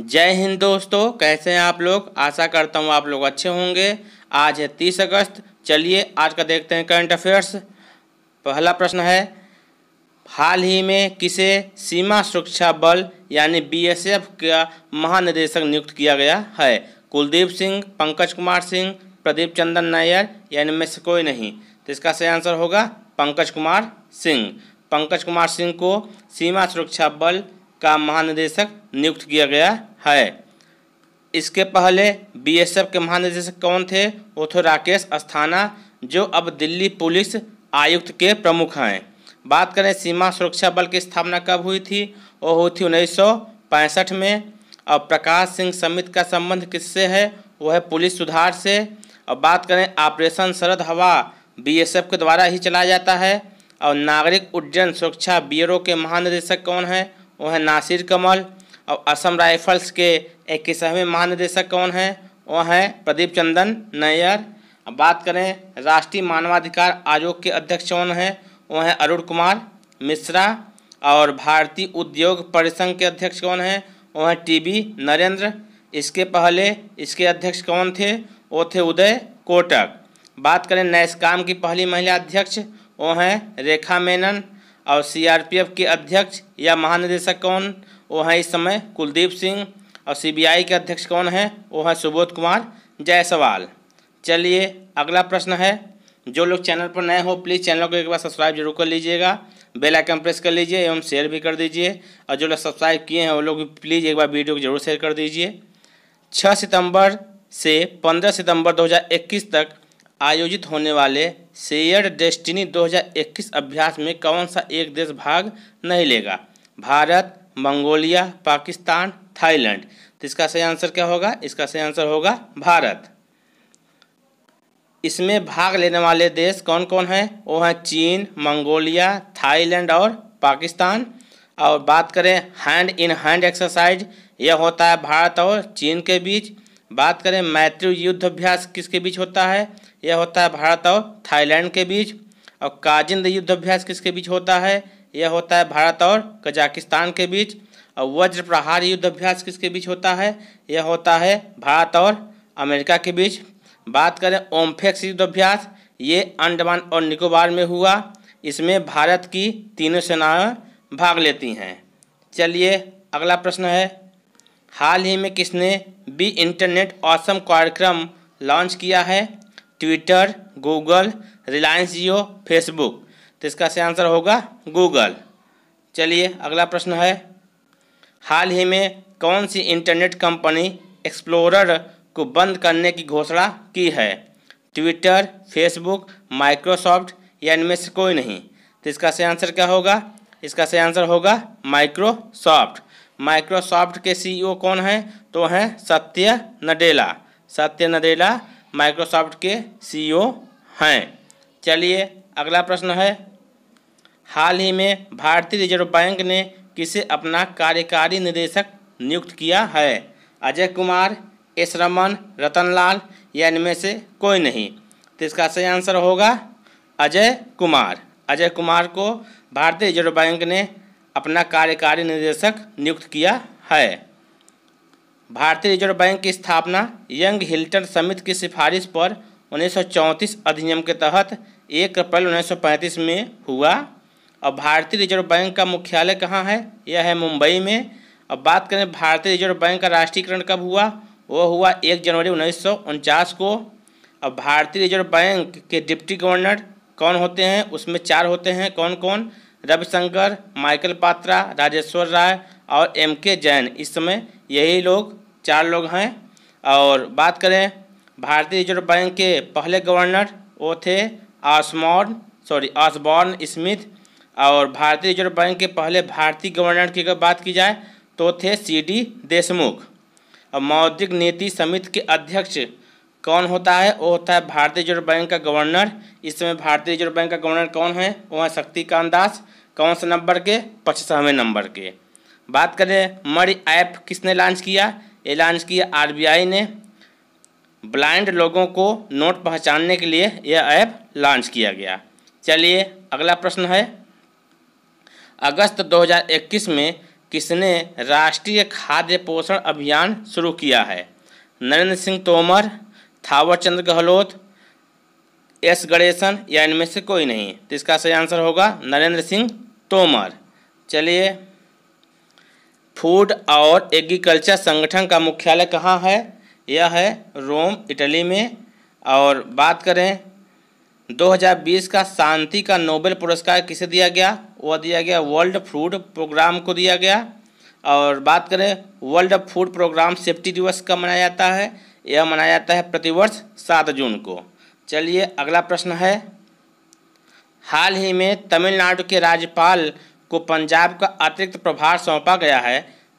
जय हिंद दोस्तों कैसे हैं आप लोग आशा करता हूँ आप लोग अच्छे होंगे आज है तीस अगस्त चलिए आज का देखते हैं करंट अफेयर्स पहला प्रश्न है हाल ही में किसे सीमा सुरक्षा बल यानी बीएसएफ का महानिदेशक नियुक्त किया गया है कुलदीप सिंह पंकज कुमार सिंह प्रदीप चंदन नायर यानी में से कोई नहीं तो इसका सही आंसर होगा पंकज कुमार सिंह पंकज कुमार सिंह को सीमा सुरक्षा बल का महानिदेशक नियुक्त किया गया है इसके पहले बीएसएफ के महानिदेशक कौन थे वो थे राकेश अस्थाना जो अब दिल्ली पुलिस आयुक्त के प्रमुख हैं बात करें सीमा सुरक्षा बल की स्थापना कब हुई थी वो हुई थी उन्नीस में और प्रकाश सिंह समित का संबंध किससे है वह है पुलिस सुधार से और बात करें ऑपरेशन शरद हवा बीएसएफ के द्वारा ही चलाया जाता है और नागरिक उड्डयन सुरक्षा ब्यूरो के महानिदेशक कौन है वो हैं नासिर कमल और असम राइफल्स के इक्कीसवें महानिदेशक कौन हैं वो हैं प्रदीप चंदन नैयर अब बात करें राष्ट्रीय मानवाधिकार आयोग के अध्यक्ष कौन हैं वो हैं अरुण कुमार मिश्रा और भारतीय उद्योग परिसंघ के अध्यक्ष कौन हैं वो हैं टी नरेंद्र इसके पहले इसके अध्यक्ष कौन थे वो थे उदय कोटक बात करें नैसकाम की पहली महिला अध्यक्ष वो हैं रेखा मेनन और सीआरपीएफ के अध्यक्ष या महानिदेशक कौन वो हैं इस समय कुलदीप सिंह और सीबीआई के अध्यक्ष कौन हैं वो हैं सुबोध कुमार जायसवाल चलिए अगला प्रश्न है जो लोग चैनल पर नए हो प्लीज़ चैनल को एक बार सब्सक्राइब जरूर कर लीजिएगा बेल आइकन प्रेस कर लीजिए एवं शेयर भी कर दीजिए और जो लोग सब्सक्राइब किए हैं वो लोग प्लीज़ एक बार वीडियो को जरूर शेयर कर दीजिए छः सितंबर से पंद्रह सितंबर 2021 तक आयोजित होने वाले सेयर डेस्टिनी 2021 अभ्यास में कौन सा एक देश भाग नहीं लेगा भारत मंगोलिया पाकिस्तान थाईलैंड तो इसका सही आंसर क्या होगा इसका सही आंसर होगा भारत इसमें भाग लेने वाले देश कौन कौन हैं वो हैं चीन मंगोलिया थाईलैंड और पाकिस्तान और बात करें हैंड इन हैंड एक्सरसाइज यह होता है भारत और चीन के बीच बात करें मैत्री युद्ध अभ्यास किसके बीच होता है यह होता है भारत और थाईलैंड के बीच और काजिंद युद्धाभ्यास किसके बीच होता है यह होता है भारत और कजाकिस्तान के बीच और वज्र प्रहार युद्धाभ्यास किसके बीच होता है यह होता है भारत और अमेरिका के बीच बात करें ओमफेक्स युद्धाभ्यास ये अंडमान और निकोबार में हुआ इसमें भारत की तीनों सेनाएं भाग लेती हैं चलिए अगला प्रश्न है हाल ही में किसने बी इंटरनेट ऑसम कार्यक्रम लॉन्च किया है Twitter Google Reliance Jio Facebook तो इसका से आंसर होगा गूगल चलिए अगला प्रश्न है हाल ही में कौन सी इंटरनेट कंपनी एक्सप्लोरर को बंद करने की घोषणा की है ट्विटर फेसबुक माइक्रोसॉफ्ट या इनमें से कोई नहीं तो इसका से आंसर क्या होगा इसका सही आंसर होगा माइक्रोसॉफ्ट माइक्रोसॉफ्ट के सीईओ e कौन हैं तो हैं सत्य नडेला सत्य नडेला माइक्रोसॉफ्ट के सीईओ e हैं चलिए अगला प्रश्न है हाल ही में भारतीय रिजर्व बैंक ने किसे अपना कार्यकारी निदेशक नियुक्त किया है अजय कुमार एस रमन रतनलाल या इनमें से कोई नहीं तो इसका सही आंसर होगा अजय कुमार अजय कुमार को भारतीय रिजर्व बैंक ने अपना कार्यकारी निदेशक नियुक्त किया है भारतीय रिजर्व बैंक की स्थापना यंग हिल्टन समिति की सिफारिश पर उन्नीस अधिनियम के तहत एक अप्रैल 1935 में हुआ और भारतीय रिजर्व बैंक का मुख्यालय कहाँ है यह है मुंबई में अब बात करें भारतीय रिजर्व बैंक का राष्ट्रीयकरण कब हुआ वह हुआ एक जनवरी उन्नीस को अब भारतीय रिजर्व बैंक के डिप्टी गवर्नर कौन होते हैं उसमें चार होते हैं कौन कौन रविशंकर माइकल पात्रा राजेश्वर राय और एम के जैन इस समय यही लोग चार लोग हैं और बात करें भारतीय रिजर्व बैंक के पहले गवर्नर वो थे आसमॉर्न सॉरी आसबॉर्न स्मिथ और भारतीय रिजर्व बैंक के पहले भारतीय गवर्नर की अगर बात की जाए तो थे सी डी देशमुख और मौद्रिक नीति समिति के अध्यक्ष कौन होता है वो होता है भारतीय रिजर्व बैंक का गवर्नर इस समय भारतीय रिजर्व बैंक का गवर्नर कौन है वो है शक्तिकांत दास कौन से नंबर के पचसवें नंबर के बात करें मरी ऐप किसने लॉन्च किया ऐलान किया आरबीआई ने ब्लाइंड लोगों को नोट पहचानने के लिए यह ऐप लॉन्च किया गया चलिए अगला प्रश्न है अगस्त 2021 में किसने राष्ट्रीय खाद्य पोषण अभियान शुरू किया है नरेंद्र सिंह तोमर थावर चंद्र गहलोत एस गणेशन या इनमें से कोई नहीं तो इसका सही आंसर होगा नरेंद्र सिंह तोमर चलिए फूड और एग्रीकल्चर संगठन का मुख्यालय कहाँ है यह है रोम इटली में और बात करें 2020 का शांति का नोबेल पुरस्कार किसे दिया गया वह दिया गया वर्ल्ड फूड प्रोग्राम को दिया गया और बात करें वर्ल्ड फूड प्रोग्राम सेफ्टी दिवस कब मनाया जाता है यह मनाया जाता है प्रतिवर्ष सात जून को चलिए अगला प्रश्न है हाल ही में तमिलनाडु के राज्यपाल को पंजाब का अतिरिक्त प्रभार सौंपा गया है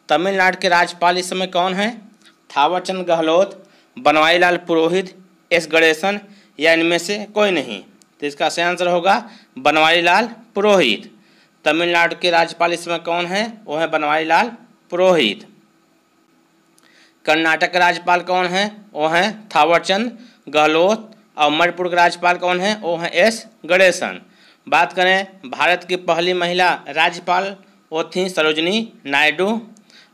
तमिलनाडु के राज्यपाल इस समय कौन है थावरचंद गहलोत लाल पुरोहित एस गणेशन या इनमें से कोई नहीं तो इसका सही आंसर होगा बनवारीलाल पुरोहित तमिलनाडु के राज्यपाल इस समय कौन है वो है लाल पुरोहित कर्नाटक का राज्यपाल कौन है वो हैं थावरचंद गहलोत और मणिपुर के राज्यपाल कौन है वो हैं एस गणेशन बात करें भारत की पहली महिला राज्यपाल वो थी सरोजनी नायडू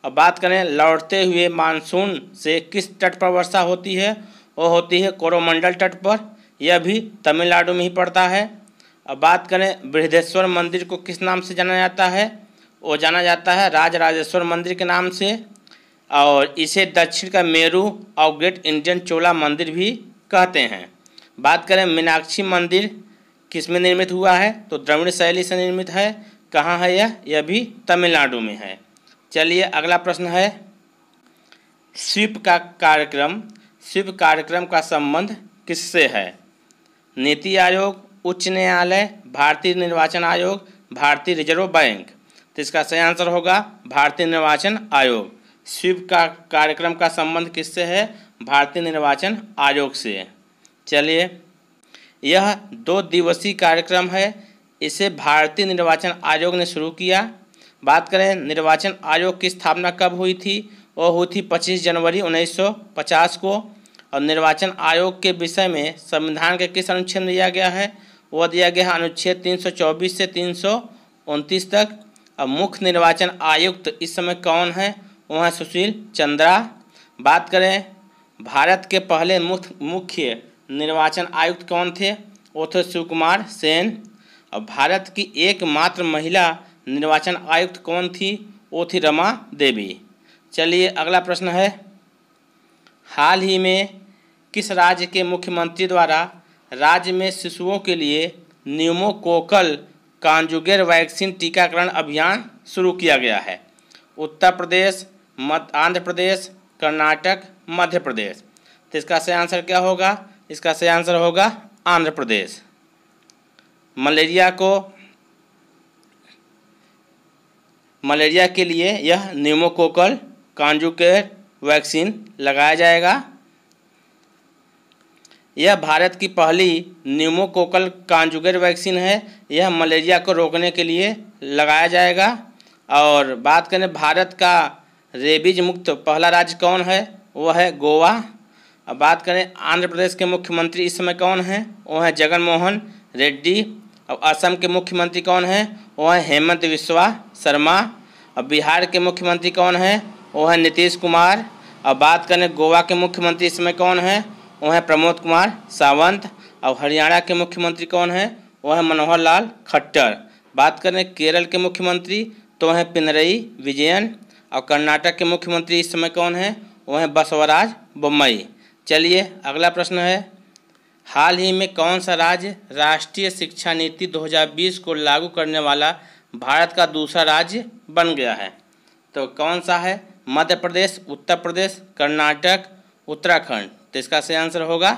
और बात करें लौटते हुए मानसून से किस तट पर वर्षा होती है वो होती है कोरोमंडल तट पर यह भी तमिलनाडु में ही पड़ता है और बात करें बृहदेश्वर मंदिर को किस नाम से जाना जाता है वो जाना जाता है राज राजेश्वर मंदिर के नाम से और इसे दक्षिण का मेरू और ग्रेट इंडियन चोला मंदिर भी कहते हैं बात करें मीनाक्षी मंदिर किस में निर्मित हुआ है तो द्रविड़ शैली से निर्मित है कहाँ है यह यह भी तमिलनाडु में है चलिए अगला प्रश्न है स्वीप का कार्यक्रम स्वीप कार्यक्रम का संबंध किससे है नीति आयोग उच्च न्यायालय भारतीय निर्वाचन आयोग भारतीय रिजर्व बैंक तो इसका सही आंसर होगा भारतीय निर्वाचन आयोग स्वीप का कार्यक्रम का संबंध किससे है भारतीय निर्वाचन आयोग से चलिए यह दो दिवसीय कार्यक्रम है इसे भारतीय निर्वाचन आयोग ने शुरू किया बात करें निर्वाचन आयोग की स्थापना कब हुई थी वह हुई थी 25 जनवरी 1950 को और निर्वाचन आयोग के विषय में संविधान के किस अनुच्छेद दिया गया है वह दिया गया है अनुच्छेद 324 से तीन तक अब मुख्य निर्वाचन आयुक्त तो इस समय कौन है वह सुशील चंद्रा बात करें भारत के पहले मुख्य निर्वाचन आयुक्त कौन थे वो शिव कुमार सेन और भारत की एकमात्र महिला निर्वाचन आयुक्त कौन थी वो थी रमा देवी चलिए अगला प्रश्न है हाल ही में किस राज्य के मुख्यमंत्री द्वारा राज्य में शिशुओं के लिए न्यूमोकोकल कांजुगेर वैक्सीन टीकाकरण अभियान शुरू किया गया है उत्तर प्रदेश मध्य आंध्र प्रदेश कर्नाटक मध्य प्रदेश तो इसका सही आंसर क्या होगा इसका सही आंसर होगा आंध्र प्रदेश मलेरिया को मलेरिया के लिए यह न्यूमोकोकल के वैक्सीन लगाया जाएगा यह भारत की पहली न्यूमोकोकल कांजुगर वैक्सीन है यह मलेरिया को रोकने के लिए लगाया जाएगा और बात करें भारत का रेबीज मुक्त पहला राज्य कौन है वह है गोवा अब बात करें आंध्र प्रदेश के मुख्यमंत्री इस समय कौन हैं वो हैं जगन मोहन रेड्डी अब असम के मुख्यमंत्री कौन हैं वो हैं हेमंत विश्वा शर्मा अब बिहार के मुख्यमंत्री कौन हैं वो हैं नीतीश कुमार अब बात करें गोवा के मुख्यमंत्री इस समय कौन हैं वो हैं प्रमोद कुमार सावंत अब हरियाणा के मुख्यमंत्री कौन हैं वो हैं मनोहर लाल खट्टर बात करें केरल के मुख्यमंत्री तो हैं पिनरई विजयन और कर्नाटक के मुख्यमंत्री इस समय कौन हैं वह हैं बसवराज बम्बई चलिए अगला प्रश्न है हाल ही में कौन सा राज्य राष्ट्रीय शिक्षा नीति 2020 को लागू करने वाला भारत का दूसरा राज्य बन गया है तो कौन सा है मध्य प्रदेश उत्तर प्रदेश कर्नाटक उत्तराखंड तो इसका सही आंसर होगा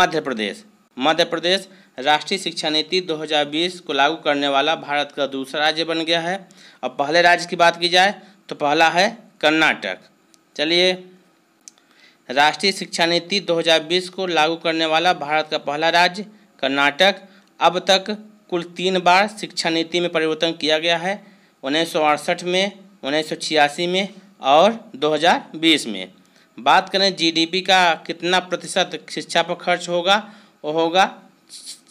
मध्य प्रदेश मध्य प्रदेश राष्ट्रीय शिक्षा नीति 2020 को लागू करने वाला भारत का दूसरा राज्य बन गया है और पहले राज्य की बात की जाए तो पहला है कर्नाटक चलिए राष्ट्रीय शिक्षा नीति 2020 को लागू करने वाला भारत का पहला राज्य कर्नाटक अब तक कुल तीन बार शिक्षा नीति में परिवर्तन किया गया है उन्नीस में उन्नीस में और 2020 में बात करें जीडीपी का कितना प्रतिशत शिक्षा पर खर्च होगा वो होगा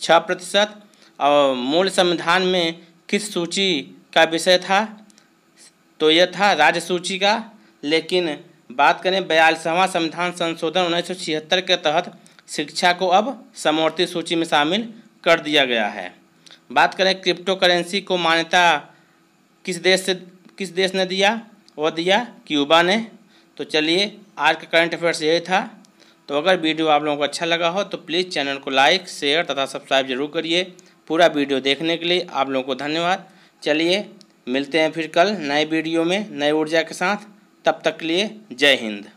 छः प्रतिशत और मूल संविधान में किस सूची का विषय था तो यह था राज्य सूची का लेकिन बात करें बयालीसवां संविधान संशोधन उन्नीस सौ छिहत्तर के तहत शिक्षा को अब समवर्ती सूची में शामिल कर दिया गया है बात करें क्रिप्टो करेंसी को मान्यता किस देश से किस देश ने दिया वह दिया क्यूबा ने तो चलिए आज का करंट अफेयर्स यही था तो अगर वीडियो आप लोगों को अच्छा लगा हो तो प्लीज़ चैनल को लाइक शेयर तथा सब्सक्राइब जरूर करिए पूरा वीडियो देखने के लिए आप लोगों को धन्यवाद चलिए मिलते हैं फिर कल नए वीडियो में नए ऊर्जा के साथ तब तक लिए जय हिंद